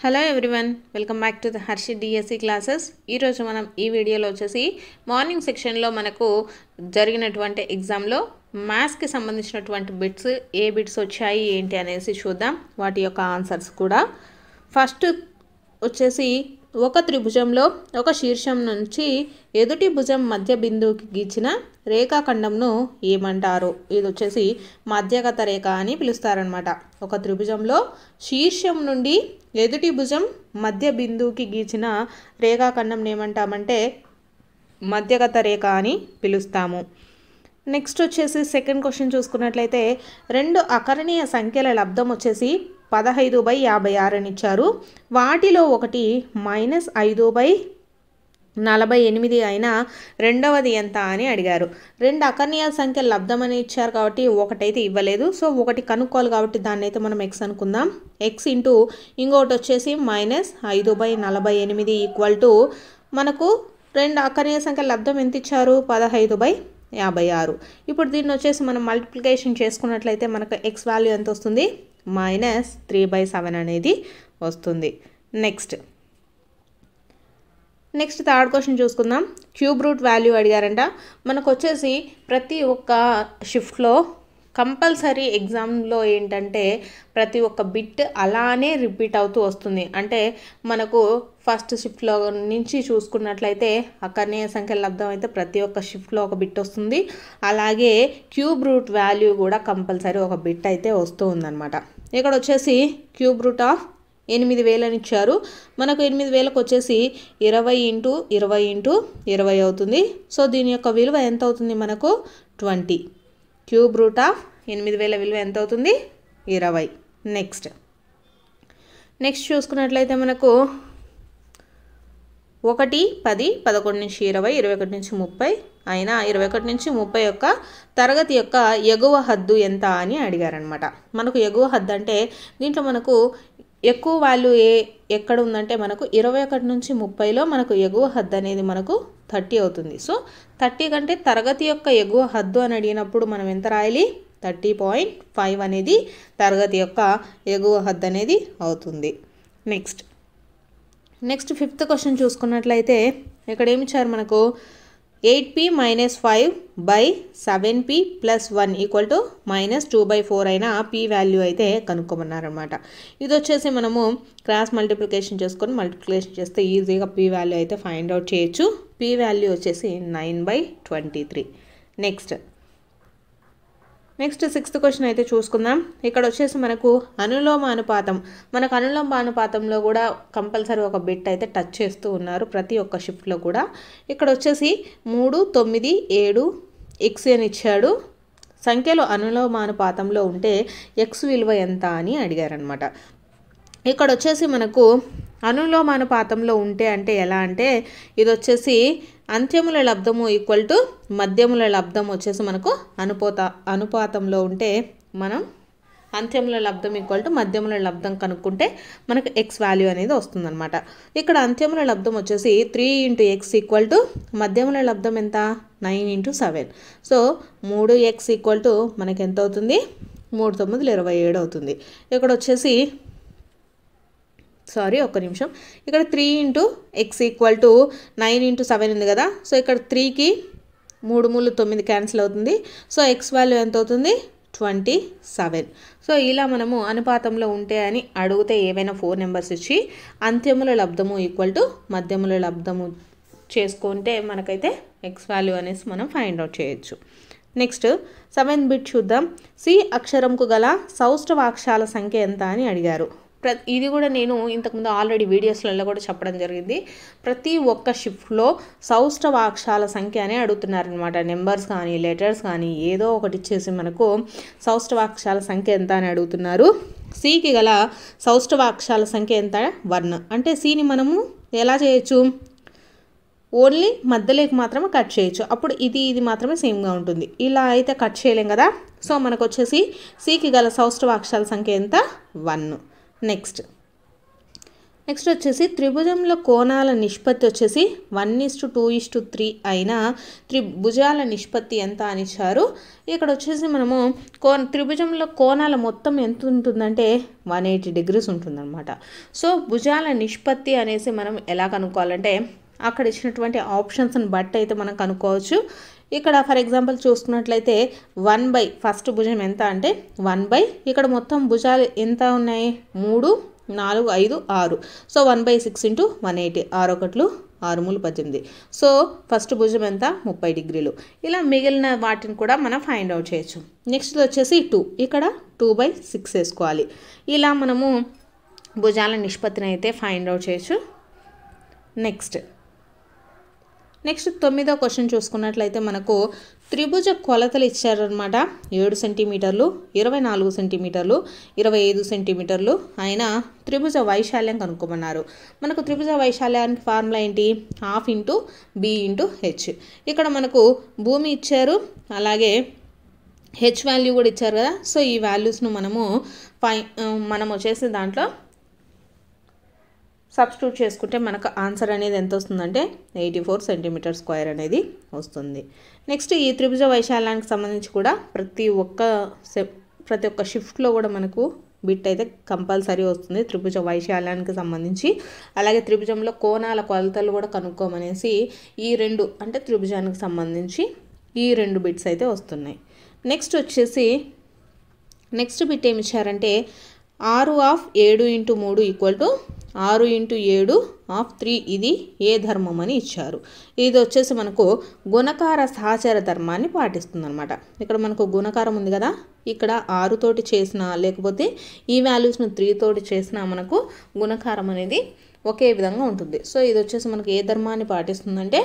hello everyone welcome back to the Harshi DSC classes ఈరోజు మనం ఈ వీడియోలో వచ్చేసి మార్నింగ్ సెక్షన్లో మనకు జరిగినటువంటి ఎగ్జామ్లో మ్యాథ్స్కి సంబంధించినటువంటి బిట్స్ ఏ బిట్స్ వచ్చాయి ఏంటి అనేసి చూద్దాం వాటి యొక్క ఆన్సర్స్ కూడా ఫస్ట్ వచ్చేసి ఒక త్రిభుజంలో ఒక శీర్షం నుంచి ఎదుటి భుజం మధ్య బిందువుకి గీచిన రేఖాఖండంను ఏమంటారు ఇది వచ్చేసి మధ్యగత రేఖ అని పిలుస్తారనమాట ఒక త్రిభుజంలో శీర్షం నుండి ఎదుటి భుజం మధ్య బిందువుకి గీచిన రేఖాఖండంని ఏమంటామంటే మధ్యగత రేఖ అని పిలుస్తాము నెక్స్ట్ వచ్చేసి సెకండ్ క్వశ్చన్ చూసుకున్నట్లయితే రెండు అకరణీయ సంఖ్యల లబ్ధం వచ్చేసి పదహైదు బై యాభై ఆరు అని ఇచ్చారు వాటిలో ఒకటి మైనస్ ఐదు బై నలభై ఎనిమిది అయినా రెండవది ఎంత అని అడిగారు రెండు అకర్ణీయాల సంఖ్య లబ్ధమని ఇచ్చారు కాబట్టి ఒకటైతే ఇవ్వలేదు సో ఒకటి కనుక్కోవాలి కాబట్టి దాన్ని అయితే మనం ఎక్స్ అనుకుందాం ఎక్స్ ఇంటూ ఇంకోటి వచ్చేసి మైనస్ ఐదు బై నలభై ఎనిమిది ఈక్వల్ టు మనకు రెండు అకర్ణీయ సంఖ్య లబ్ధం ఎంత ఇచ్చారు పదహైదు బై యాభై ఆరు ఇప్పుడు దీన్ని వచ్చేసి మనం మల్టిప్లికేషన్ చేసుకున్నట్లయితే మనకు ఎక్స్ వాల్యూ ఎంత వస్తుంది మైనస్ త్రీ బై సెవెన్ అనేది వస్తుంది నెక్స్ట్ నెక్స్ట్ థర్డ్ క్వశ్చన్ చూసుకుందాం క్యూబ్ రూట్ వాల్యూ అడిగారంట మనకు వచ్చేసి ప్రతి ఒక్క షిఫ్ట్లో కంపల్సరీ ఎగ్జామ్లో ఏంటంటే ప్రతి ఒక్క బిట్ అలానే రిపీట్ అవుతూ వస్తుంది అంటే మనకు ఫస్ట్ షిఫ్ట్లో నుంచి చూసుకున్నట్లయితే అక్కడనే సంఖ్య లబ్ధం అయితే ప్రతి ఒక్క షిఫ్ట్లో ఒక బిట్ వస్తుంది అలాగే క్యూబ్ రూట్ వాల్యూ కూడా కంపల్సరీ ఒక బిట్ అయితే వస్తూ ఉందన్నమాట ఇక్కడ వచ్చేసి క్యూబ్ రూట్ ఆఫ్ ఎనిమిది వేలని ఇచ్చారు మనకు ఎనిమిది వేలకు వచ్చేసి ఇరవై ఇంటూ ఇరవై ఇంటూ ఇరవై అవుతుంది సో దీని యొక్క విలువ ఎంత అవుతుంది మనకు ట్వంటీ క్యూబ్ రూట్ ఆఫ్ ఎనిమిది వేల విలువ ఎంత అవుతుంది ఇరవై నెక్స్ట్ నెక్స్ట్ చూసుకున్నట్లయితే మనకు ఒకటి పది పదకొండు నుంచి ఇరవై ఇరవై ఒకటి నుంచి ముప్పై అయినా ఇరవై ఒకటి నుంచి ముప్పై యొక్క తరగతి యొక్క ఎగువ హద్దు ఎంత అని అడిగారనమాట మనకు ఎగువ హద్దు అంటే దీంట్లో మనకు ఎక్కువ వాల్యూ ఏ ఎక్కడ ఉందంటే మనకు ఇరవై ఒకటి నుంచి ముప్పైలో మనకు ఎగువ హద్దు అనేది మనకు థర్టీ అవుతుంది సో థర్టీ కంటే తరగతి యొక్క ఎగువ హద్దు అని అడిగినప్పుడు మనం ఎంత రాయాలి థర్టీ పాయింట్ ఫైవ్ అనేది తరగతి యొక్క ఎగువ హద్దు అనేది అవుతుంది నెక్స్ట్ నెక్స్ట్ ఫిఫ్త్ క్వశ్చన్ చూసుకున్నట్లయితే ఇక్కడ ఏమిచ్చారు మనకు eight P minus five by seven P plus one equal to minus two by four అయిన పి వాల్యూ అయితే కనుక్కోమన్నారనమాట ఇది వచ్చేసి మనము క్రాస్ మల్టిప్లికేషన్ చేసుకొని మల్టిప్లికేషన్ చేస్తే ఈజీగా పి వాల్యూ అయితే ఫైండ్ అవుట్ చేయొచ్చు పి వాల్యూ వచ్చేసి nine by twenty three next next sixth question అయితే చూసుకుందాం ఇక్కడ వచ్చేసి మనకు అనులోమ అనుపాతం మనకు అనులోమ అనుపాతంలో కూడా కంపల్సరీ ఒక బిట్ అయితే టచ్ చేస్తూ ఉన్నారు ప్రతి ఒక్క షిఫ్ట్లో కూడా ఇక్కడ వచ్చేసి మూడు తొమ్మిది ఏడు ఎక్స్ అని ఇచ్చాడు సంఖ్యలో అనులోమానుపాతంలో ఉంటే ఎక్స్ విలువ ఎంత అని అడిగారనమాట ఇక్కడ వచ్చేసి మనకు అనులోమానుపాతంలో ఉంటే అంటే ఎలా అంటే ఇది వచ్చేసి అంత్యముల లబ్ధము ఈక్వల్ టు మధ్యముల లబ్ధం వచ్చేసి మనకు అనుపోత అనుపాతంలో ఉంటే మనం అంత్యముల లబ్ధం ఈక్వల్ టు మధ్యముల లబ్ధం కనుక్కుంటే మనకు ఎక్స్ వాల్యూ అనేది వస్తుందన్నమాట ఇక్కడ అంత్యముల లబ్ధం వచ్చేసి three into X equal to మధ్యముల లబ్ధం ఎంత నైన్ ఇంటూ సెవెన్ సో మూడు ఎక్స్ ఈక్వల్ టు మనకి ఎంత అవుతుంది మూడు తొమ్మిదిలు ఇరవై ఏడు అవుతుంది ఇక్కడ వచ్చేసి సారీ ఒక్క నిమిషం ఇక్కడ three into X equal to nine into seven ఉంది కదా సో ఇక్కడ త్రీకి మూడు మూడు తొమ్మిది క్యాన్సిల్ అవుతుంది సో ఎక్స్ వాల్యూ ఎంత అవుతుంది ట్వంటీ సెవెన్ సో ఇలా మనము అనుపాతంలో ఉంటే అని అడిగితే ఏవైనా ఫోర్ నెంబర్స్ ఇచ్చి అంత్యముల లబ్ధము ఈక్వల్ టు మధ్యముల లబ్ధము చేసుకుంటే మనకైతే ఎక్స్ వాల్యూ అనేసి మనం ఫైండ్ అవుట్ చేయొచ్చు నెక్స్ట్ సెవెన్ బిట్ చూద్దాం సి అక్షరంకు గల సౌష్ఠవాక్షాల సంఖ్య ఎంత అని అడిగారు ఇది కూడా నేను ఇంతకుముందు ఆల్రెడీ వీడియోస్లలో కూడా చెప్పడం జరిగింది ప్రతి ఒక్క షిఫ్ట్లో సౌష్ఠవాక్షాల సంఖ్య అనే అడుగుతున్నారనమాట నెంబర్స్ కానీ లెటర్స్ కానీ ఏదో ఒకటి ఇచ్చేసి మనకు సౌష్ఠవాక్షాల సంఖ్య ఎంత అని అడుగుతున్నారు సికి గల సౌష్ఠవాక్షాల సంఖ్య ఎంత వన్ అంటే సిని మనము ఎలా చేయొచ్చు ఓన్లీ మధ్యలోకి మాత్రమే కట్ చేయొచ్చు అప్పుడు ఇది ఇది మాత్రమే సేమ్గా ఉంటుంది ఇలా అయితే కట్ చేయలేం కదా సో మనకు వచ్చేసి సికి గల సౌష్ఠవాక్షాల సంఖ్య ఎంత వన్ నెక్స్ట్ నెక్స్ట్ వచ్చేసి త్రిభుజంలో కోణాల నిష్పత్తి వచ్చేసి one is to two is to three అయిన త్రిభుజాల నిష్పత్తి ఎంత అనిచ్చారు ఇక్కడ వచ్చేసి మనము కో త్రిభుజంలో కోణాల మొత్తం ఎంత ఉంటుందంటే వన్ ఎయిటీ డిగ్రీస్ ఉంటుందన్నమాట సో భుజాల నిష్పత్తి అనేసి మనం ఎలా కనుక్కోవాలంటే అక్కడ ఇచ్చినటువంటి ఆప్షన్స్ని బట్టి అయితే మనం కనుక్కోవచ్చు ఇక్కడ ఫర్ ఎగ్జాంపుల్ చూసుకున్నట్లయితే వన్ బై ఫస్ట్ భుజం ఎంత అంటే వన్ బై ఇక్కడ మొత్తం భుజాలు ఎంత ఉన్నాయి మూడు నాలుగు ఐదు ఆరు so one by six into one eighty ఆరు ఒకట్లు ఆరు మూలు పద్దెనిమిది సో ఫస్ట్ భుజం ఎంత ముప్పై డిగ్రీలు ఇలా మిగిలిన వాటిని కూడా మనం ఫైండ్ అవుట్ చేయొచ్చు నెక్స్ట్ వచ్చేసి టూ ఇక్కడ టూ బై సిక్స్ వేసుకోవాలి ఇలా మనము భుజాల నిష్పత్తిని అయితే ఫైండ్ అవుట్ చేయొచ్చు నెక్స్ట్ నెక్స్ట్ తొమ్మిదో క్వశ్చన్ చూసుకున్నట్లయితే మనకు త్రిభుజ కొలతలు ఇచ్చారనమాట ఏడు సెంటీమీటర్లు ఇరవై నాలుగు సెంటీమీటర్లు ఇరవై ఐదు సెంటీమీటర్లు ఆయన త్రిభుజ వైశాల్యం కనుక్కోమన్నారు మనకు త్రిభుజ వైశాల్యానికి ఫార్ములా ఏంటి half into B into H ఇక్కడ మనకు భూమి ఇచ్చారు అలాగే హెచ్ వాల్యూ కూడా ఇచ్చారు కదా సో ఈ వాల్యూస్ను మనము ఫై మనం వచ్చేసి దాంట్లో సబ్స్టిట్యూట్ చేసుకుంటే మనకు ఆన్సర్ అనేది ఎంత వస్తుందంటే ఎయిటీ ఫోర్ సెంటీమీటర్ స్క్వేర్ అనేది వస్తుంది నెక్స్ట్ ఈ త్రిభుజ వైశాల్యానికి సంబంధించి కూడా ప్రతి ఒక్క ప్రతి ఒక్క షిఫ్ట్లో కూడా మనకు బిట్ అయితే కంపల్సరీ వస్తుంది త్రిభుజ వైశాల్యానికి సంబంధించి అలాగే త్రిభుజంలో కోణాల కొలతలు కూడా కనుక్కోమనేసి ఈ రెండు అంటే త్రిభుజానికి సంబంధించి ఈ రెండు బిట్స్ అయితే వస్తున్నాయి నెక్స్ట్ వచ్చేసి నెక్స్ట్ బిట్ ఏమి ఇచ్చారంటే ఆరు ఆఫ్ ఏడు ఇంటూ మూడు ఈక్వల్ టు ఆరు ఇంటూ ఏడు ఆఫ్ త్రీ ఇది ఏ ధర్మం అని ఇచ్చారు ఇది వచ్చేసి మనకు గుణకార సహచర ధర్మాన్ని అనమాట ఇక్కడ మనకు గుణకారం ఉంది కదా ఇక్కడ ఆరుతోటి చేసిన లేకపోతే ఈ వాల్యూస్ను తోటి చేసిన మనకు గుణకారం అనేది ఒకే విధంగా ఉంటుంది సో ఇది వచ్చేసి మనకు ఏ ధర్మాన్ని పాటిస్తుందంటే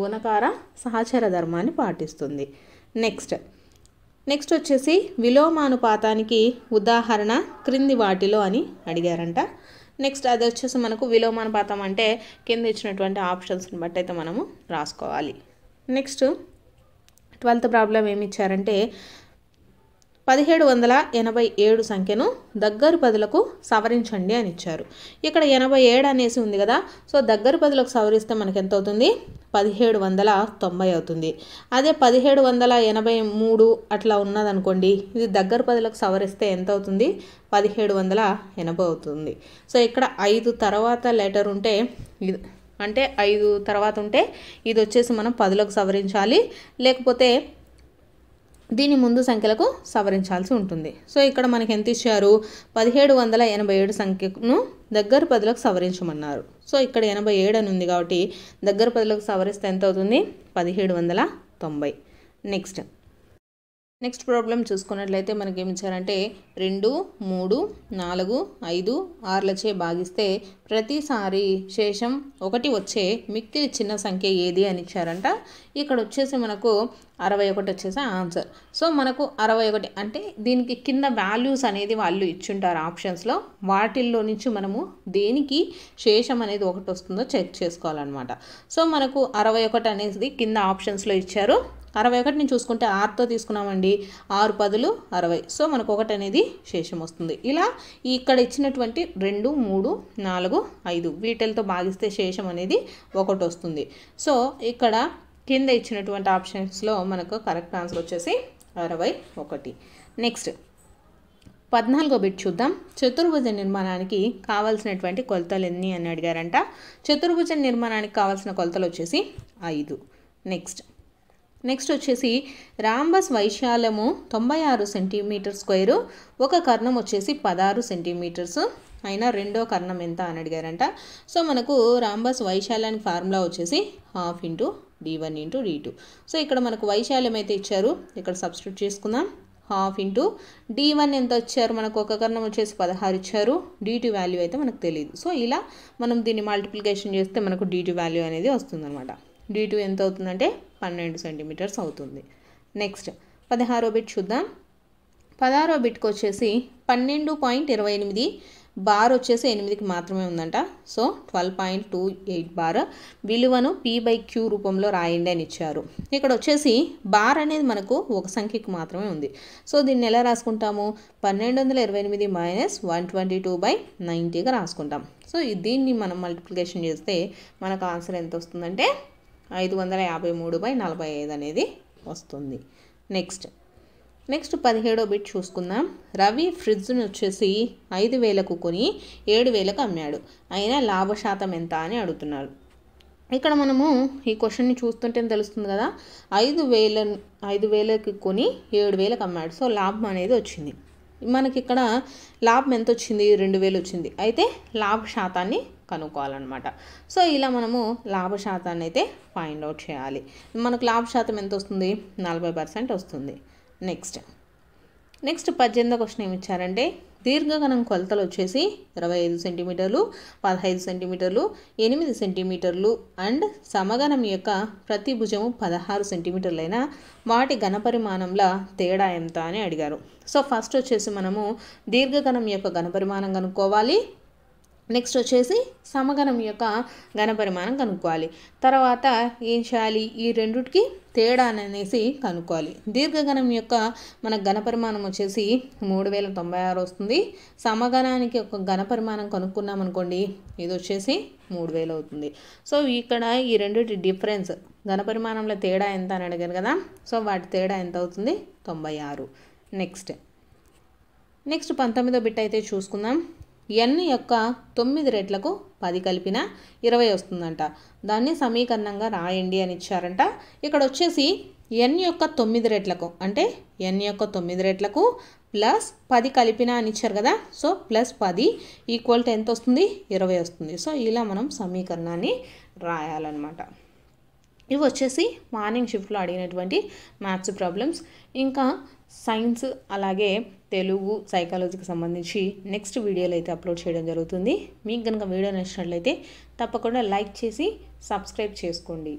గుణకార సహచర ధర్మాన్ని పాటిస్తుంది నెక్స్ట్ నెక్స్ట్ వచ్చేసి విలోమానుపాతానికి ఉదాహరణ క్రింది వాటిలో అని అడిగారంట నెక్స్ట్ అది వచ్చేసి మనకు విలోమానుపాతం అంటే కింద ఇచ్చినటువంటి ఆప్షన్స్ని బట్టి అయితే మనము రాసుకోవాలి నెక్స్ట్ ట్వెల్త్ ప్రాబ్లం ఏమి ఇచ్చారంటే పదిహేడు వందల ఎనభై ఏడు సంఖ్యను దగ్గరు పదులకు సవరించండి అని ఇచ్చారు ఇక్కడ ఎనభై ఏడు అనేసి ఉంది కదా సో దగ్గరు పదులకు సవరిస్తే మనకు ఎంత అవుతుంది పదిహేడు వందల తొంభై అవుతుంది అదే పదిహేడు వందల ఎనభై మూడు అట్లా ఉన్నదనుకోండి ఇది దగ్గర పదులకు సవరిస్తే ఎంత అవుతుంది పదిహేడు వందల ఎనభై అవుతుంది సో ఇక్కడ ఐదు తర్వాత లెటర్ ఉంటే ఇది అంటే ఐదు తర్వాత ఉంటే ఇది వచ్చేసి మనం పదులకు సవరించాలి లేకపోతే దీని ముందు సంఖ్యలకు సవరించాల్సి ఉంటుంది సో ఇక్కడ మనకి ఎంత ఇచ్చారు పదిహేడు వందల ఎనభై ఏడు సంఖ్యను దగ్గర పదులకు సవరించమన్నారు సో ఇక్కడ ఎనభై ఏడు అని ఉంది కాబట్టి దగ్గర పదులకు సవరిస్తే ఎంత అవుతుంది పదిహేడు వందల తొంభై నెక్స్ట్ నెక్స్ట్ ప్రాబ్లం చూసుకున్నట్లయితే మనకి ఏమి ఇచ్చారంటే రెండు మూడు నాలుగు ఐదు ఆరులచే భాగిస్తే ప్రతిసారి శేషం ఒకటి వచ్చే మిక్కిలి చిన్న సంఖ్య ఏది అని ఇచ్చారంట ఇక్కడ వచ్చేసి మనకు అరవై ఒకటి వచ్చేసి ఆన్సర్ సో మనకు అరవై ఒకటి అంటే దీనికి కింద వాల్యూస్ అనేది వాళ్ళు ఇచ్చుంటారు ఆప్షన్స్లో వాటిల్లో నుంచి మనము దేనికి శేషం అనేది ఒకటి వస్తుందో చెక్ చేసుకోవాలన్నమాట సో మనకు అరవై ఒకటి అనేది కింద ఆప్షన్స్లో ఇచ్చారు అరవై ఒకటిని చూసుకుంటే ఆరుతో తీసుకున్నామండి ఆరు పదులు అరవై సో మనకు ఒకటి అనేది శేషం వస్తుంది ఇలా ఇక్కడ ఇచ్చినటువంటి రెండు మూడు నాలుగు ఐదు వీటితో భాగిస్తే శేషం అనేది ఒకటి వస్తుంది సో ఇక్కడ కింద ఇచ్చినటువంటి ఆప్షన్స్లో మనకు కరెక్ట్ ఆన్సర్ వచ్చేసి అరవై ఒకటి నెక్స్ట్ పద్నాలుగో బిట్ చూద్దాం చతుర్భుజ నిర్మాణానికి కావాల్సినటువంటి కొలతలు ఎన్ని అని అడిగారంట చతుర్భుజ నిర్మాణానికి కావాల్సిన కొలతలు వచ్చేసి ఐదు నెక్స్ట్ నెక్స్ట్ వచ్చేసి రాంబస్ వైశాల్యము తొంభై ఆరు సెంటీమీటర్ స్క్వేరు ఒక కర్ణం వచ్చేసి పదహారు సెంటీమీటర్స్ అయినా రెండో కర్ణం ఎంత అని అడిగారంట సో మనకు రాంబస్ వైశాల్యానికి ఫార్ములా వచ్చేసి half into D one into D two so ఇక్కడ మనకు వైశాల్యం అయితే ఇచ్చారు ఇక్కడ సబ్స్టిట్యూట్ చేసుకుందాం హాఫ్ ఇంటూ డి వన్ ఎంత వచ్చారు మనకు ఒక కర్ణం వచ్చేసి పదహారు ఇచ్చారు డి టూ వాల్యూ అయితే మనకు తెలియదు సో ఇలా మనం దీన్ని మల్టిప్లికేషన్ చేస్తే మనకు డి టూ వాల్యూ అనేది వస్తుందన్నమాట డి టూ ఎంత అవుతుందంటే పన్నెండు సెంటీమీటర్స్ అవుతుంది నెక్స్ట్ పదహారో బిట్ చూద్దాం పదహారో బిట్కి వచ్చేసి పన్నెండు పాయింట్ ఇరవై ఎనిమిది బార్ వచ్చేసి ఎనిమిదికి మాత్రమే ఉందంట so twelve point two eight bar విలువను పీ బై క్యూ రూపంలో రాయండి అని ఇచ్చారు ఇక్కడ వచ్చేసి బార్ అనేది మనకు ఒక సంఖ్యకి మాత్రమే ఉంది సో దీన్ని ఎలా రాసుకుంటాము పన్నెండు వందల ఇరవై ఎనిమిది minus one twenty two by నైంటీగా రాసుకుంటాం సో దీన్ని మనం మల్టిప్లికేషన్ చేస్తే మనకు ఆన్సర్ ఎంత వస్తుందంటే ఐదు వందల యాభై మూడు బై నలభై ఐదు అనేది వస్తుంది నెక్స్ట్ నెక్స్ట్ పదిహేడో బిట్ చూసుకుందాం రవి ఫ్రిడ్జ్ని వచ్చేసి ఐదు వేలకు కొని ఏడు వేలకు అమ్మాడు అయినా లాభ శాతం ఎంత అని అడుగుతున్నారు ఇక్కడ మనము ఈ క్వశ్చన్ని చూస్తుంటే తెలుస్తుంది కదా ఐదు వేల ఐదు వేలకు కొని ఏడు వేలకు అమ్మాడు సో లాభం అనేది వచ్చింది మనకి ఇక్కడ లాభం ఎంత వచ్చింది రెండు వేలు వచ్చింది అయితే లాభ శాతాన్ని కనుక్కోవాలన్నమాట సో ఇలా మనము లాభశాతాన్ని అయితే ఫైండ్ అవుట్ చేయాలి మనకు లాభశాతం ఎంత వస్తుంది నలభై పర్సెంట్ వస్తుంది నెక్స్ట్ నెక్స్ట్ పద్దెనిమిదో క్వశ్చన్ ఏమి ఇచ్చారంటే కొలతలు వచ్చేసి ఇరవై ఐదు సెంటీమీటర్లు పదహైదు సెంటీమీటర్లు ఎనిమిది సెంటీమీటర్లు అండ్ సమగణం యొక్క ప్రతి భుజము పదహారు సెంటీమీటర్లైన వాటి ఘనపరిమాణంల తేడా ఎంత అని అడిగారు సో ఫస్ట్ వచ్చేసి మనము దీర్ఘగణం యొక్క ఘనపరిమాణం కనుక్కోవాలి నెక్స్ట్ వచ్చేసి సమగణం యొక్క ఘనపరిమాణం కనుక్కోవాలి తర్వాత ఏం చేయాలి ఈ రెండుకి తేడా అనేసి కనుక్కోవాలి దీర్ఘగణం యొక్క మన ఘనపరిమాణం వచ్చేసి మూడు వేల తొంభై ఆరు వస్తుంది సమగణానికి ఒక ఘనపరిమాణం కనుక్కున్నాం అనుకోండి ఇది వచ్చేసి మూడు వేలు అవుతుంది సో ఇక్కడ ఈ రెండుటి డిఫరెన్స్ ఘనపరిమాణంలో తేడా ఎంత అని అడిగారు కదా సో వాటి తేడా ఎంత అవుతుంది తొంభై ఆరు నెక్స్ట్ నెక్స్ట్ పంతొమ్మిదో బిట్ అయితే చూసుకుందాం ఎన్ యొక్క తొమ్మిది రెట్లకు పది కలిపిన ఇరవై వస్తుందంట దాన్ని సమీకరణంగా రాయండి అని ఇచ్చారంట ఇక్కడ వచ్చేసి ఎన్ యొక్క తొమ్మిది రెట్లకు అంటే ఎన్ యొక్క తొమ్మిది రెట్లకు ప్లస్ పది కలిపిన అని ఇచ్చారు కదా సో ప్లస్ పది ఈక్వల్ టు ఎంత వస్తుంది ఇరవై వస్తుంది సో ఇలా మనం సమీకరణాన్ని రాయాలన్నమాట ఇవి వచ్చేసి మార్నింగ్ షిఫ్ట్లో అడిగినటువంటి మ్యాథ్స్ ప్రాబ్లమ్స్ ఇంకా సైన్స్ అలాగే తెలుగు సైకాలజీకి సంబంధించి నెక్స్ట్ వీడియోలు అయితే అప్లోడ్ చేయడం జరుగుతుంది మీకు కనుక వీడియో నచ్చినట్లయితే తప్పకుండా లైక్ చేసి సబ్స్క్రైబ్ చేసుకోండి